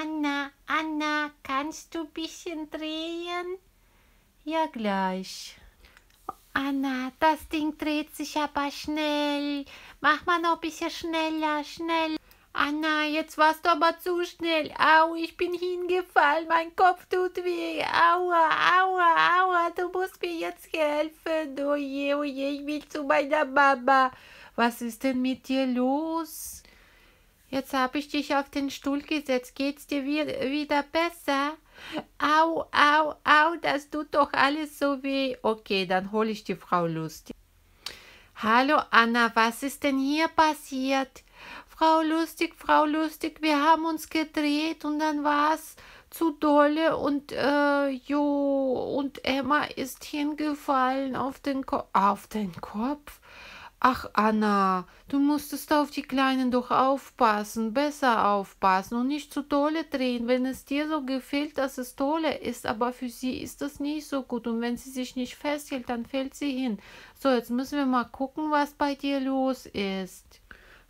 Anna, Anna, kannst du ein bisschen drehen? Ja, gleich. Anna, das Ding dreht sich aber schnell. Mach mal noch ein bisschen schneller, schnell. Anna, jetzt warst du aber zu schnell. Au, ich bin hingefallen, mein Kopf tut weh. Aua, aua, aua, du musst mir jetzt helfen. Oje, oh oje, oh ich will zu meiner Mama. Was ist denn mit dir los? Jetzt habe ich dich auf den Stuhl gesetzt. Geht's dir wieder besser? Au, au, au, das tut doch alles so weh. Okay, dann hole ich die Frau Lustig. Hallo Anna, was ist denn hier passiert? Frau Lustig, Frau Lustig, wir haben uns gedreht und dann war's zu dolle und äh, jo und Emma ist hingefallen auf den Ko auf den Kopf. Ach, Anna, du musstest auf die Kleinen doch aufpassen, besser aufpassen und nicht zu Tolle drehen. Wenn es dir so gefällt, dass es Tolle ist, aber für sie ist das nicht so gut. Und wenn sie sich nicht festhält, dann fällt sie hin. So, jetzt müssen wir mal gucken, was bei dir los ist.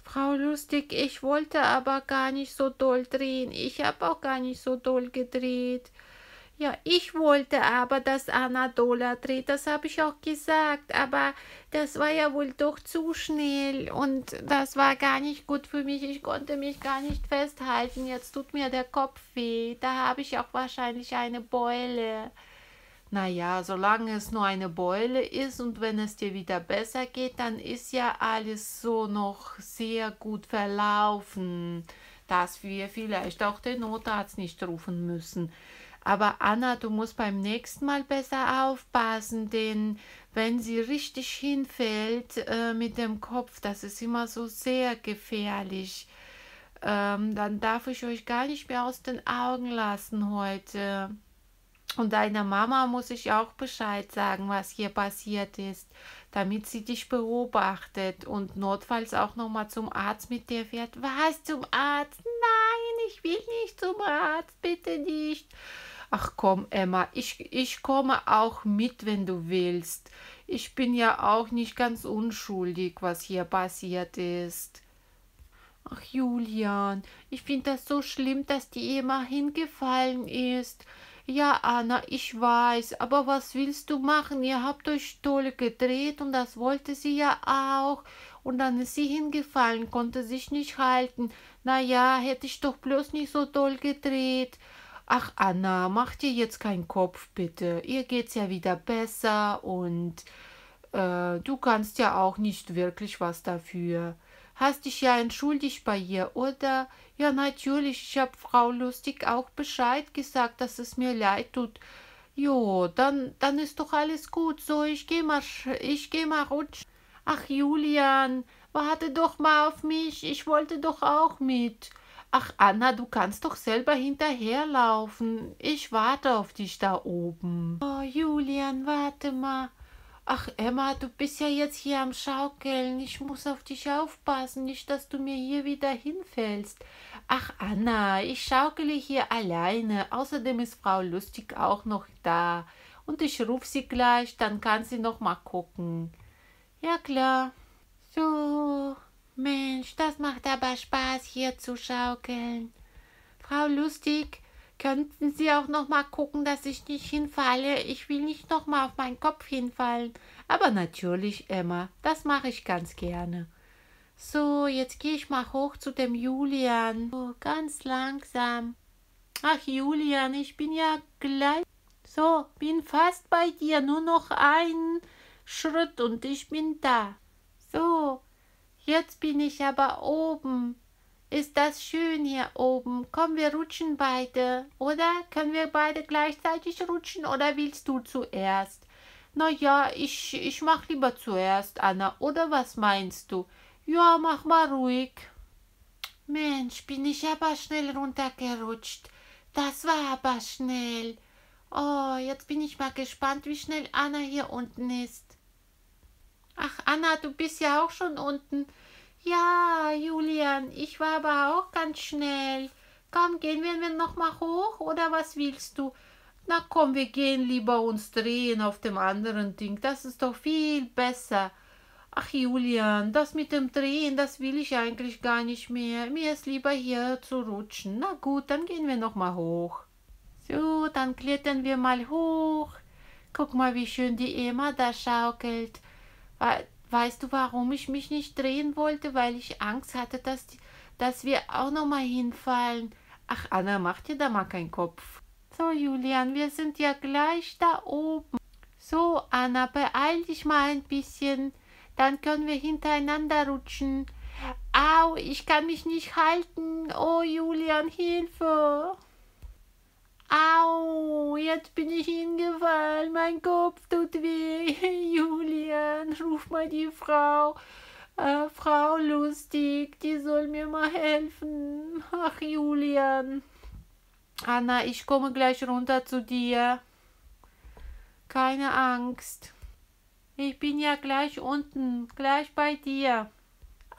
Frau Lustig, ich wollte aber gar nicht so doll drehen. Ich habe auch gar nicht so doll gedreht. Ja, ich wollte aber, dass Anatola dreht, das habe ich auch gesagt, aber das war ja wohl doch zu schnell und das war gar nicht gut für mich. Ich konnte mich gar nicht festhalten, jetzt tut mir der Kopf weh, da habe ich auch wahrscheinlich eine Beule. Naja, solange es nur eine Beule ist und wenn es dir wieder besser geht, dann ist ja alles so noch sehr gut verlaufen, dass wir vielleicht auch den Notarzt nicht rufen müssen. Aber Anna, du musst beim nächsten Mal besser aufpassen, denn wenn sie richtig hinfällt äh, mit dem Kopf, das ist immer so sehr gefährlich. Ähm, dann darf ich euch gar nicht mehr aus den Augen lassen heute. Und deiner Mama muss ich auch Bescheid sagen, was hier passiert ist, damit sie dich beobachtet und notfalls auch nochmal zum Arzt mit dir fährt. Was zum Arzt? Nein, ich will nicht zum Arzt, bitte nicht. Ach komm, Emma, ich, ich komme auch mit, wenn du willst. Ich bin ja auch nicht ganz unschuldig, was hier passiert ist. Ach Julian, ich finde das so schlimm, dass die Emma hingefallen ist. Ja, Anna, ich weiß, aber was willst du machen? Ihr habt euch toll gedreht und das wollte sie ja auch. Und dann ist sie hingefallen, konnte sich nicht halten. Na ja, hätte ich doch bloß nicht so toll gedreht ach Anna, mach dir jetzt keinen Kopf bitte, ihr geht's ja wieder besser und äh, du kannst ja auch nicht wirklich was dafür. Hast dich ja entschuldigt bei ihr, oder? Ja, natürlich, ich hab Frau Lustig auch Bescheid gesagt, dass es mir leid tut. Jo, dann, dann ist doch alles gut. So, ich geh mal, ich geh mal rutschen. Ach, Julian, warte doch mal auf mich. Ich wollte doch auch mit. Ach Anna, du kannst doch selber hinterherlaufen. Ich warte auf dich da oben. Oh, Julian, warte mal. Ach Emma, du bist ja jetzt hier am Schaukeln. Ich muss auf dich aufpassen, nicht dass du mir hier wieder hinfällst. Ach Anna, ich schaukele hier alleine. Außerdem ist Frau Lustig auch noch da. Und ich rufe sie gleich, dann kann sie noch mal gucken. Ja klar. So, Mensch, das macht aber Spaß, hier zu schaukeln. Frau Lustig, könnten Sie auch noch mal gucken, dass ich nicht hinfalle? Ich will nicht noch mal auf meinen Kopf hinfallen. Aber natürlich, Emma, das mache ich ganz gerne. So, jetzt gehe ich mal hoch zu dem Julian. Oh, ganz langsam. Ach, Julian, ich bin ja gleich. So, bin fast bei dir. Nur noch einen Schritt und ich bin da. So, Jetzt bin ich aber oben. Ist das schön hier oben? Komm, wir rutschen beide, oder? Können wir beide gleichzeitig rutschen oder willst du zuerst? Na ja, ich, ich mach lieber zuerst, Anna, oder was meinst du? Ja, mach mal ruhig. Mensch, bin ich aber schnell runtergerutscht. Das war aber schnell. Oh, jetzt bin ich mal gespannt, wie schnell Anna hier unten ist. Ach, Anna, du bist ja auch schon unten. Ja, Julian, ich war aber auch ganz schnell. Komm, gehen wir noch mal hoch oder was willst du? Na komm, wir gehen lieber uns drehen auf dem anderen Ding. Das ist doch viel besser. Ach Julian, das mit dem Drehen, das will ich eigentlich gar nicht mehr. Mir ist lieber hier zu rutschen. Na gut, dann gehen wir noch mal hoch. So, dann klettern wir mal hoch. Guck mal, wie schön die Emma da schaukelt. Weißt du, warum ich mich nicht drehen wollte? Weil ich Angst hatte, dass, die, dass wir auch nochmal hinfallen. Ach, Anna, mach dir da mal keinen Kopf. So, Julian, wir sind ja gleich da oben. So, Anna, beeil dich mal ein bisschen. Dann können wir hintereinander rutschen. Au, ich kann mich nicht halten. Oh, Julian, Hilfe. Au, jetzt bin ich hingefallen, mein Kopf tut weh. Julian, ruf mal die Frau. Äh, Frau Lustig, die soll mir mal helfen. Ach, Julian. Anna, ich komme gleich runter zu dir. Keine Angst. Ich bin ja gleich unten, gleich bei dir.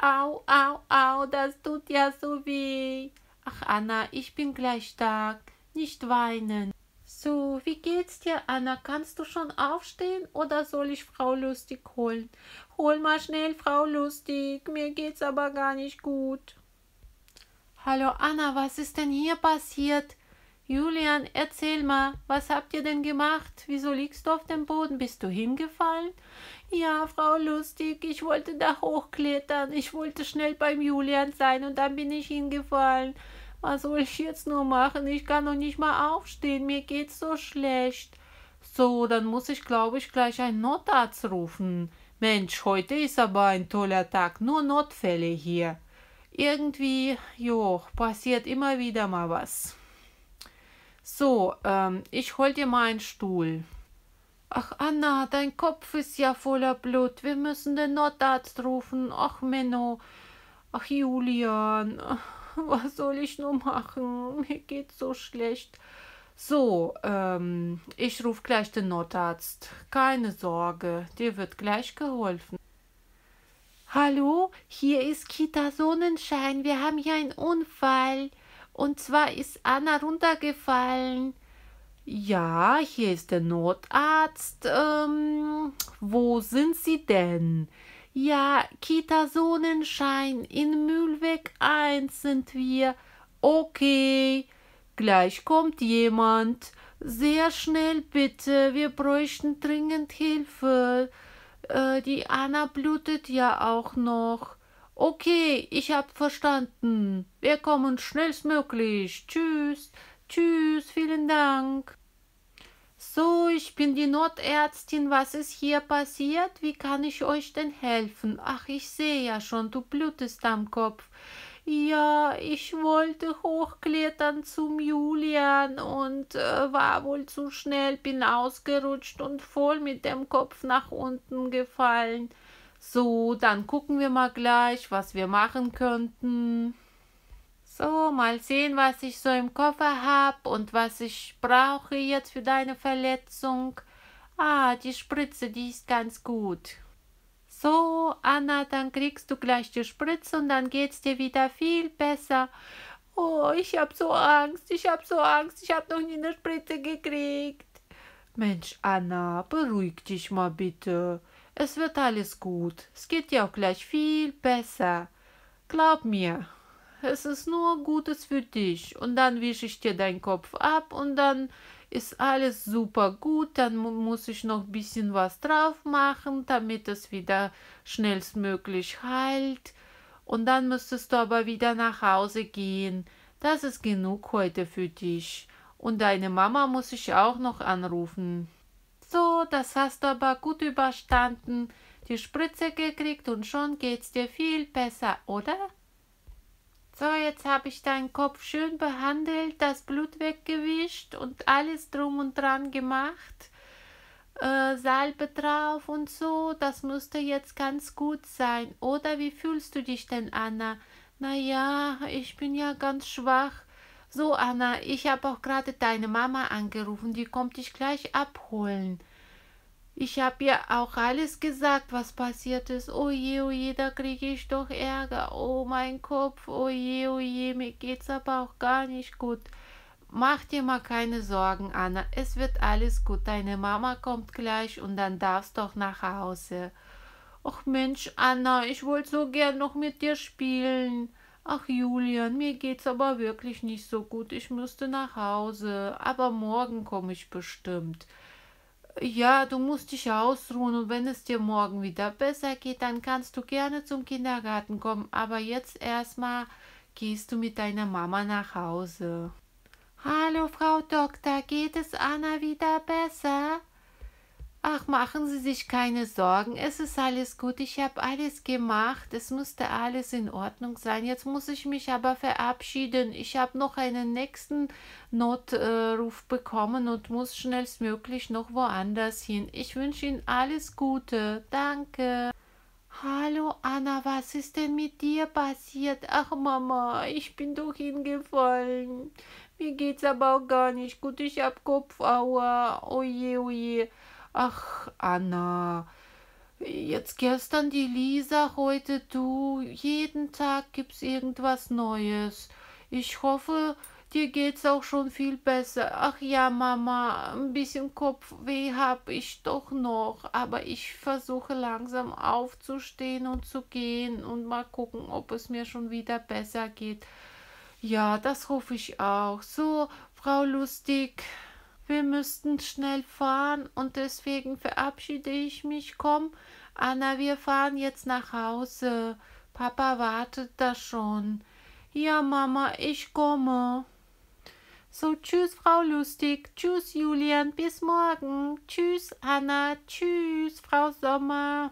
Au, au, au, das tut ja so weh. Ach, Anna, ich bin gleich stark. Nicht weinen. So, wie geht's dir, Anna? Kannst du schon aufstehen oder soll ich Frau Lustig holen? Hol mal schnell Frau Lustig, mir geht's aber gar nicht gut. Hallo Anna, was ist denn hier passiert? Julian, erzähl mal, was habt ihr denn gemacht? Wieso liegst du auf dem Boden? Bist du hingefallen? Ja, Frau Lustig, ich wollte da hochklettern. Ich wollte schnell beim Julian sein und dann bin ich hingefallen. Was soll ich jetzt nur machen? Ich kann noch nicht mal aufstehen. Mir geht's so schlecht. So, dann muss ich, glaube ich, gleich einen Notarzt rufen. Mensch, heute ist aber ein toller Tag. Nur Notfälle hier. Irgendwie, jo, passiert immer wieder mal was. So, ähm, ich hol dir mal einen Stuhl. Ach, Anna, dein Kopf ist ja voller Blut. Wir müssen den Notarzt rufen. Ach, Menno. Ach, Julian. Ach. was soll ich nur machen? Mir geht's so schlecht. So, ähm, ich rufe gleich den Notarzt. Keine Sorge, dir wird gleich geholfen. Hallo, hier ist Kita Sonnenschein. Wir haben hier einen Unfall. Und zwar ist Anna runtergefallen. Ja, hier ist der Notarzt. Ähm, wo sind Sie denn? Ja, Kita Sonnenschein in Mühlweg 1 sind wir. Okay, gleich kommt jemand. Sehr schnell bitte, wir bräuchten dringend Hilfe. Äh, die Anna blutet ja auch noch. Okay, ich hab verstanden. Wir kommen schnellstmöglich. Tschüss, tschüss, vielen Dank. So, ich bin die Notärztin. Was ist hier passiert? Wie kann ich euch denn helfen? Ach, ich sehe ja schon, du blutest am Kopf. Ja, ich wollte hochklettern zum Julian und äh, war wohl zu schnell, bin ausgerutscht und voll mit dem Kopf nach unten gefallen. So, dann gucken wir mal gleich, was wir machen könnten. So, mal sehen, was ich so im Koffer habe und was ich brauche jetzt für deine Verletzung. Ah, die Spritze, die ist ganz gut. So, Anna, dann kriegst du gleich die Spritze und dann geht's dir wieder viel besser. Oh, ich hab so Angst, ich hab so Angst, ich hab noch nie eine Spritze gekriegt. Mensch, Anna, beruhig dich mal bitte. Es wird alles gut. Es geht dir auch gleich viel besser. Glaub mir es ist nur Gutes für dich. Und dann wische ich dir deinen Kopf ab und dann ist alles super gut. Dann muss ich noch ein bisschen was drauf machen, damit es wieder schnellstmöglich heilt. Und dann müsstest du aber wieder nach Hause gehen. Das ist genug heute für dich. Und deine Mama muss ich auch noch anrufen. So, das hast du aber gut überstanden. Die Spritze gekriegt und schon geht's dir viel besser, oder? So, jetzt habe ich deinen Kopf schön behandelt, das Blut weggewischt und alles drum und dran gemacht. Äh, Salbe drauf und so, das müsste jetzt ganz gut sein. Oder wie fühlst du dich denn, Anna? Naja, ich bin ja ganz schwach. So, Anna, ich habe auch gerade deine Mama angerufen, die kommt dich gleich abholen. Ich habe ihr auch alles gesagt, was passiert ist. Oh je, oh je, da kriege ich doch Ärger. Oh mein Kopf, oh je, oh je, mir geht's aber auch gar nicht gut. Mach dir mal keine Sorgen, Anna. Es wird alles gut. Deine Mama kommt gleich und dann darfst doch nach Hause. Ach Mensch, Anna, ich wollte so gern noch mit dir spielen. Ach Julian, mir geht's aber wirklich nicht so gut. Ich müsste nach Hause. Aber morgen komme ich bestimmt. Ja, du musst dich ausruhen und wenn es dir morgen wieder besser geht, dann kannst du gerne zum Kindergarten kommen, aber jetzt erstmal gehst du mit deiner Mama nach Hause. Hallo, Frau Doktor, geht es Anna wieder besser? Ach, machen Sie sich keine Sorgen, es ist alles gut, ich habe alles gemacht, es müsste alles in Ordnung sein. Jetzt muss ich mich aber verabschieden. Ich habe noch einen nächsten Notruf bekommen und muss schnellstmöglich noch woanders hin. Ich wünsche Ihnen alles Gute. Danke. Hallo Anna, was ist denn mit dir passiert? Ach Mama, ich bin doch hingefallen. Mir geht's aber auch gar nicht gut. Ich habe Kopfauer. Oje, oje. Ach, Anna, jetzt gestern die Lisa, heute du. Jeden Tag gibt's irgendwas Neues. Ich hoffe, dir geht's auch schon viel besser. Ach ja, Mama, ein bisschen Kopfweh hab ich doch noch, aber ich versuche langsam aufzustehen und zu gehen und mal gucken, ob es mir schon wieder besser geht. Ja, das hoffe ich auch. So, Frau Lustig. Wir müssten schnell fahren und deswegen verabschiede ich mich. Komm, Anna, wir fahren jetzt nach Hause. Papa wartet da schon. Ja, Mama, ich komme. So, tschüss, Frau Lustig. Tschüss, Julian. Bis morgen. Tschüss, Anna. Tschüss, Frau Sommer.